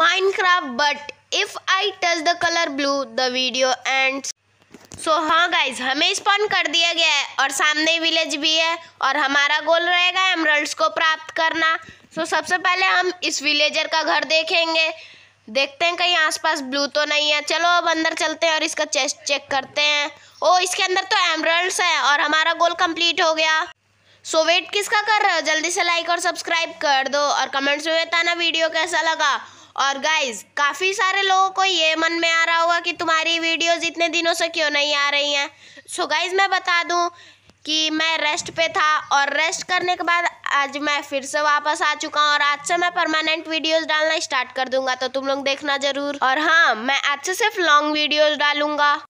Minecraft but if I touch the color blue the video ends so so, हाँ guys हमें spawn कर दिया गया है और सामने विलेज भी है और हमारा गोल रहेगा एमरल्ड्स को प्राप्त करना सो so, सबसे पहले हम इस विलेजर का घर देखेंगे देखते हैं कहीं आसपास ब्लू तो नहीं है चलो अब अंदर चलते हैं और इसका चेस्ट चेक करते हैं ओ इसके अंदर तो एमरल्ड्स है और हमारा गोल कंप्लीट हो गया सो so, वेट किसका कर रहे हो जल्दी से लाइक और सब्सक्राइब कर दो और कमेंट्स में बताना वीडियो कैसा लगा और गाइज काफ़ी सारे लोगों को ये मन में आ रहा होगा कि तुम्हारी वीडियोज़ इतने दिनों से क्यों नहीं आ रही हैं सो गाइज मैं बता दूँ कि मैं रेस्ट पे था और रेस्ट करने के बाद आज मैं फिर से वापस आ चुका हूँ और आज से मैं परमानेंट वीडियोस डालना स्टार्ट कर दूंगा तो तुम लोग देखना जरूर और हाँ मैं आज से सिर्फ लॉन्ग वीडियोस डालूंगा